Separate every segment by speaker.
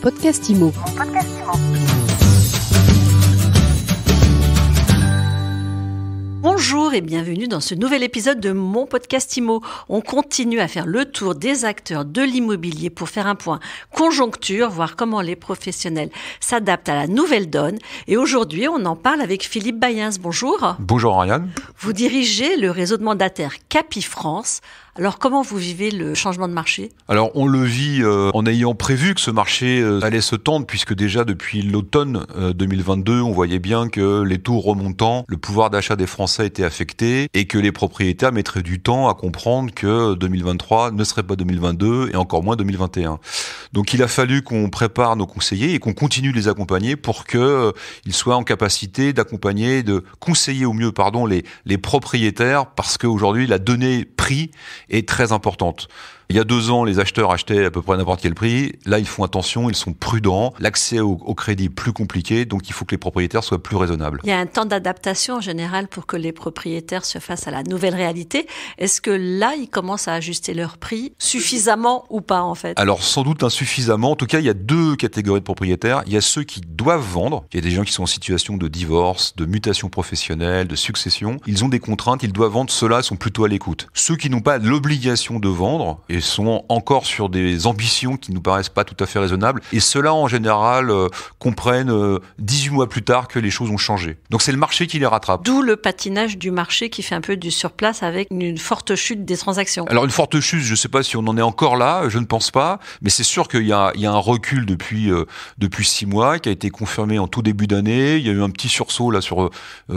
Speaker 1: podcast IMO. Bonjour et bienvenue dans ce nouvel épisode de mon podcast IMO. On continue à faire le tour des acteurs de l'immobilier pour faire un point conjoncture, voir comment les professionnels s'adaptent à la nouvelle donne. Et aujourd'hui, on en parle avec Philippe Bayens. Bonjour.
Speaker 2: Bonjour Ariane.
Speaker 1: Vous dirigez le réseau de mandataires Capi France alors comment vous vivez le changement de marché
Speaker 2: Alors on le vit euh, en ayant prévu que ce marché euh, allait se tendre puisque déjà depuis l'automne 2022 euh, on voyait bien que les taux remontant, le pouvoir d'achat des Français était affecté et que les propriétaires mettraient du temps à comprendre que 2023 ne serait pas 2022 et encore moins 2021. Donc il a fallu qu'on prépare nos conseillers et qu'on continue de les accompagner pour que euh, ils soient en capacité d'accompagner, de conseiller au mieux, pardon, les, les propriétaires parce qu'aujourd'hui la donnée prix est très importante. Il y a deux ans, les acheteurs achetaient à peu près n'importe quel prix. Là, ils font attention, ils sont prudents. L'accès au, crédit est plus compliqué, donc il faut que les propriétaires soient plus raisonnables.
Speaker 1: Il y a un temps d'adaptation en général pour que les propriétaires se fassent à la nouvelle réalité. Est-ce que là, ils commencent à ajuster leur prix suffisamment ou pas en fait Alors
Speaker 2: sans doute insuffisamment. En tout cas, il y a deux catégories de propriétaires. Il y a ceux qui doivent vendre. Il y a des gens qui sont en situation de divorce, de mutation professionnelle, de succession. Ils ont des contraintes, ils doivent vendre. Cela, là sont plutôt à l'écoute. Ceux qui n'ont pas l'obligation de vendre, sont encore sur des ambitions qui ne nous paraissent pas tout à fait raisonnables. Et ceux-là, en général, euh, comprennent 18 euh, mois plus tard que les choses ont changé. Donc c'est le marché qui les rattrape.
Speaker 1: D'où le patinage du marché qui fait un peu du surplace avec une forte chute des transactions.
Speaker 2: Alors une forte chute, je ne sais pas si on en est encore là, je ne pense pas, mais c'est sûr qu'il y, y, a un recul depuis, euh, depuis 6 mois qui a été confirmé en tout début d'année. Il y a eu un petit sursaut là sur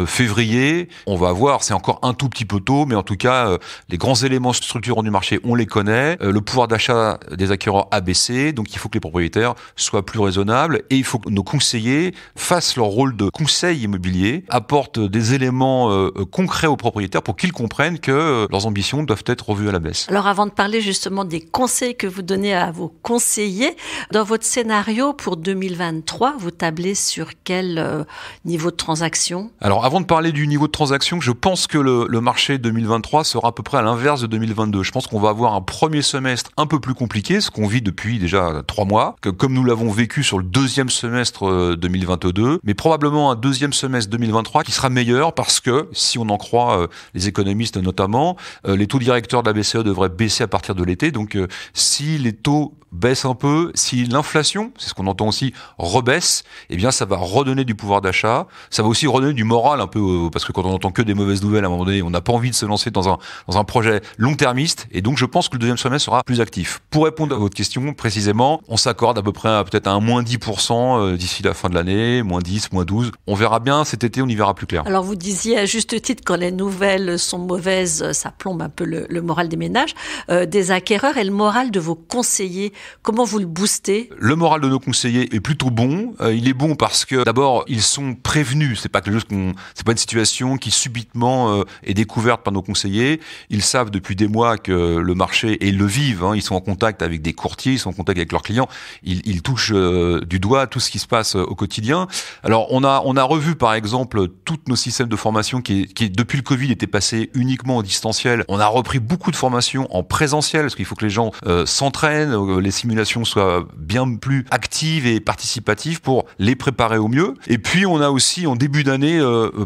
Speaker 2: février. On va voir, c'est encore un tout petit peu tôt, mais en tout cas, les grands éléments structurants du marché, on les connaît. Euh, le pouvoir d'achat des acquéreurs a baissé, donc il faut que les propriétaires soient plus raisonnables et il faut que nos conseillers fassent leur rôle de conseil immobilier, apportent des éléments euh, concrets aux propriétaires pour qu'ils comprennent que euh, leurs ambitions doivent être revues à la baisse.
Speaker 1: Alors avant de parler justement des conseils que vous donnez à vos conseillers, dans votre scénario pour 2023, vous tablez sur quel niveau de transaction
Speaker 2: Alors avant de parler du niveau de transaction, je pense que le marché 2023 sera à peu près à l'inverse de 2022. Je pense qu'on va avoir un premier semestre un peu plus compliqué, ce qu'on vit depuis déjà trois mois, que comme nous l'avons vécu sur le deuxième semestre 2022, euh, mais probablement un deuxième semestre 2023 qui sera meilleur parce que, si on en croit euh, les économistes notamment, euh, les taux directeurs de la BCE devraient baisser à partir de l'été. Donc, si les taux baissent un peu, si l'inflation, c'est ce qu'on entend aussi, rebaisse, eh bien, ça va redonner du pouvoir d'achat. Ça va aussi redonner du moral un peu, parce que quand on entend que des mauvaises nouvelles, à un moment donné, on n'a pas envie de se lancer dans un, dans un projet long-termiste. Et donc, je pense que le deuxième semestre sera plus actif. Pour répondre à votre question précisément, on s'accorde à peu près à peut-être un moins 10% euh, d'ici la fin de l'année, moins 10, moins 12. On verra bien cet été, on y verra plus clair.
Speaker 1: Alors vous disiez à juste titre, quand les nouvelles sont mauvaises, ça plombe un peu le, moral des ménages, euh, des acquéreurs et le moral de vos conseillers. Comment vous le boostez
Speaker 2: Le moral de nos conseillers est plutôt bon. Euh, il est bon parce que d'abord, ils sont prévenus. C'est pas pas une situation qui subitement est découverte par nos conseillers. Ils savent depuis des mois que le marché est vivent. Hein. Ils sont en contact avec des courtiers, ils sont en contact avec leurs clients. Ils, touchent euh, du doigt tout ce qui se passe euh, au quotidien. Alors on a on a revu par exemple tous nos systèmes de formation qui, depuis le Covid étaient passés uniquement en distanciel. On a repris beaucoup de formations en présentiel parce qu'il faut que les gens euh, s'entraînent, s'entraînent, les simulations soient bien plus actives et participatives pour les préparer au mieux. Et puis on a aussi en début d'année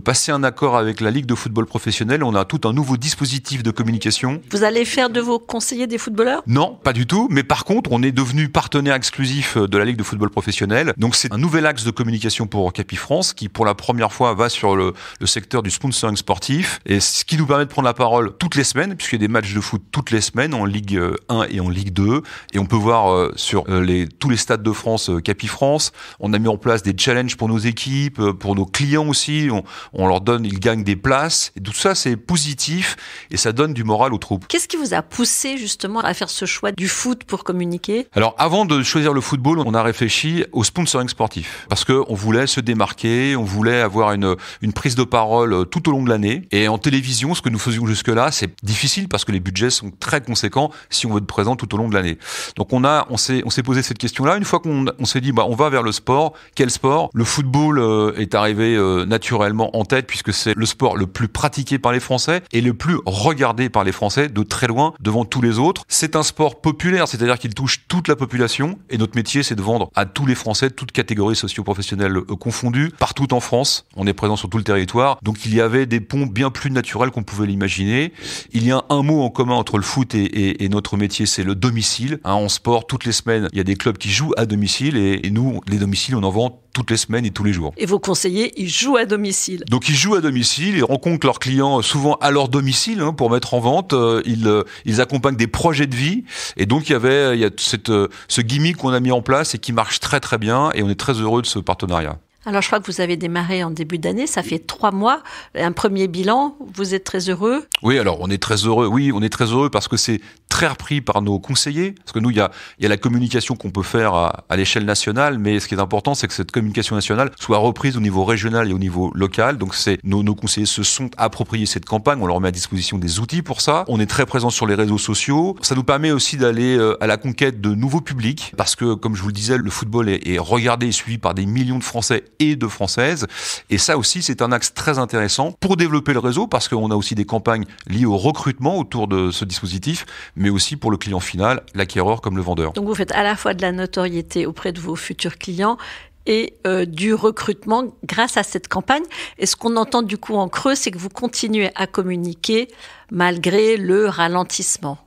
Speaker 2: passé un accord avec la Ligue de football professionnel. On a tout un nouveau dispositif de communication.
Speaker 1: Vous allez faire de vos conseillers des des footballeurs
Speaker 2: Non, pas du tout. Mais par contre, on est devenu partenaire exclusif euh, de la Ligue de football professionnel. Donc c'est un nouvel axe de communication pour Capi France qui, pour la première fois, va sur le, secteur du sponsoring sportif. Et ce qui nous permet de prendre la parole toutes les semaines, puisqu'il y a des matchs de foot toutes les semaines en Ligue 1 euh, et en Ligue 2. Et on peut voir euh, sur tous les stades de France Capi France. On a mis en place des challenges pour nos équipes, pour nos clients aussi. On, leur donne, ils gagnent des places. Et tout ça, c'est positif et ça donne du moral aux troupes. Qu'est-ce qui
Speaker 1: vous a poussé justement à faire ce choix du foot pour communiquer
Speaker 2: Alors avant de choisir le football, on a réfléchi au sponsoring sportif parce que on voulait se démarquer, on voulait avoir une, une prise de parole euh, tout au long de l'année. Et en télévision, ce que nous faisions jusque-là, c'est difficile parce que les budgets sont très conséquents si on veut être présent tout au long de l'année. Donc on a, on s'est, on s'est posé cette question-là. Une fois qu'on s'est dit, bah on va vers le sport. Quel sport Le football euh, est arrivé euh, naturellement en tête puisque c'est le sport le plus pratiqué par les Français et le plus regardé par les Français de très loin devant tous les autres. C'est un sport populaire, c'est-à-dire qu'il touche toute la population. Et notre métier, c'est de vendre à tous les Français, toutes catégories socio-professionnelles euh, confondues, partout en France. On est présent sur tout le territoire. Donc il y avait des ponts bien plus naturels qu'on pouvait l'imaginer. Il y a un mot en commun entre le foot et, notre métier, c'est le domicile. en hein. sport, toutes les semaines, il y a des clubs qui jouent à domicile. Et, et nous, les domiciles, on en vend toutes les semaines et tous les jours.
Speaker 1: Et vos conseillers, ils jouent à domicile.
Speaker 2: Donc ils jouent à domicile, ils rencontrent leurs clients souvent à leur domicile hein, pour mettre en vente. Euh, euh, ils, accompagnent des projets de vie. Et donc il y avait euh, il y a cette, ce gimmick qu'on a mis en place et qui marche très très bien. Et on est très heureux de ce partenariat.
Speaker 1: Alors je crois que vous avez démarré en début d'année, ça fait trois mois, un premier bilan, vous êtes très heureux
Speaker 2: Oui, alors on est très heureux, oui, on est très heureux parce que c'est très repris par nos conseillers, parce que nous, il y a, la communication qu'on peut faire à, l'échelle nationale, mais ce qui est important, c'est que cette communication nationale soit reprise au niveau régional et au niveau local, donc c'est nos, conseillers se sont appropriés cette campagne, on leur met à disposition des outils pour ça, on est très présents sur les réseaux sociaux, ça nous permet aussi d'aller euh, à la conquête de nouveaux publics, parce que comme je vous le disais, le football est, est regardé et suivi par des millions de Français et de françaises. Et ça aussi, c'est un axe très intéressant pour développer le réseau parce qu'on a aussi des campagnes liées au recrutement autour de ce dispositif, mais aussi pour le client final, l'acquéreur comme le vendeur.
Speaker 1: Donc vous faites à la fois de la notoriété auprès de vos futurs clients et euh, du recrutement grâce à cette campagne. Et ce qu'on entend du coup en creux, c'est que vous continuez à communiquer malgré le ralentissement.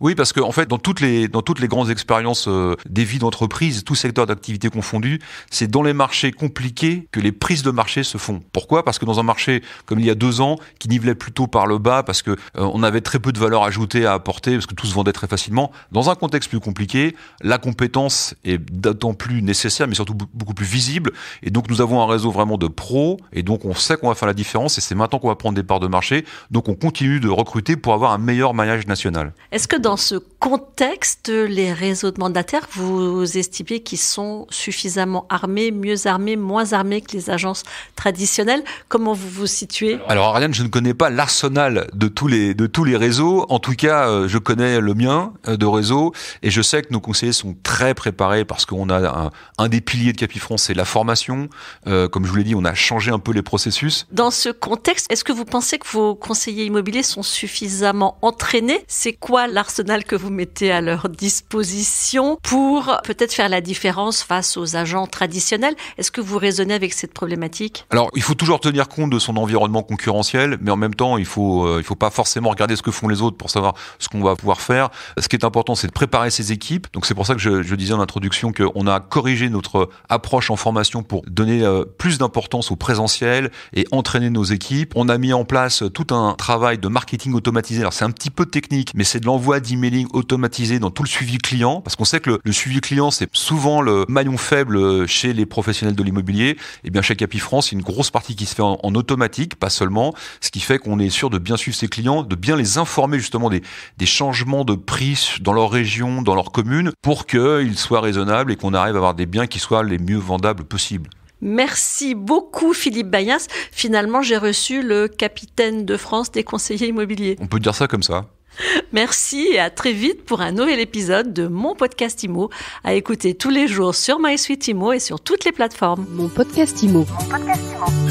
Speaker 2: Oui, parce que en fait, dans toutes les dans toutes les grandes expériences euh, des vies d'entreprise, tout secteur d'activité confondu, c'est dans les marchés compliqués que les prises de marché se font. Pourquoi Parce que dans un marché comme il y a deux ans, qui nivelait plutôt par le bas, parce que euh, on avait très peu de valeur ajoutée à apporter, parce que tout se vendait très facilement. Dans un contexte plus compliqué, la compétence est d'autant plus nécessaire, mais surtout beaucoup plus visible. Et donc, nous avons un réseau vraiment de pros, et donc on sait qu'on va faire la différence. Et c'est maintenant qu'on va prendre des parts de marché. Donc, on continue de recruter pour avoir un meilleur maillage national.
Speaker 1: Est-ce que dans ce contexte, les réseaux de mandataires, vous estimez qu'ils sont suffisamment armés, mieux armés, moins armés que les agences traditionnelles Comment vous vous situez
Speaker 2: Alors Ariane, je ne connais pas l'arsenal de tous les de tous les réseaux. En tout cas, euh, je connais le mien euh, de réseau et je sais que nos conseillers sont très préparés parce qu'on a un, des piliers de Capifrance, c'est la formation. Euh, comme je vous l'ai dit, on a changé un peu les processus. Dans
Speaker 1: ce contexte, est-ce que vous pensez que vos conseillers immobiliers sont suffisamment entraînés C'est quoi l'arsenal que vous mettez à leur disposition pour peut-être faire la différence face aux agents traditionnels. Est-ce que vous raisonnez avec cette problématique
Speaker 2: Alors, il faut toujours tenir compte de son environnement concurrentiel, mais en même temps, il faut euh, il faut pas forcément regarder ce que font les autres pour savoir ce qu'on va pouvoir faire. Ce qui est important, c'est de préparer ses équipes. Donc c'est pour ça que je, disais en introduction qu'on a corrigé notre approche en formation pour donner euh, plus d'importance au présentiel et entraîner nos équipes. On a mis en place tout un travail de marketing automatisé. Alors c'est un petit peu technique, mais c'est de l'envoi d'emailing automatisé dans tout le suivi client, parce qu'on sait que le, suivi client, c'est souvent le maillon faible euh, chez les professionnels de l'immobilier. Et eh bien, chez API France, a une grosse partie qui se fait en, automatique, pas seulement, ce qui fait qu'on est sûr de bien suivre ses clients, de bien les informer justement des, des changements de prix dans leur région, dans leur commune, pour qu'ils soient raisonnables et qu'on arrive à avoir des biens qui soient les mieux vendables possibles.
Speaker 1: Merci beaucoup Philippe Bayas. Finalement, j'ai reçu le capitaine de France des conseillers immobiliers.
Speaker 2: On peut dire ça comme ça.
Speaker 1: Merci et à très vite pour un nouvel épisode de Mon Podcast Imo à écouter tous les jours sur MySuite Imo et sur toutes les plateformes. Mon Podcast Imo. Mon podcast Imo.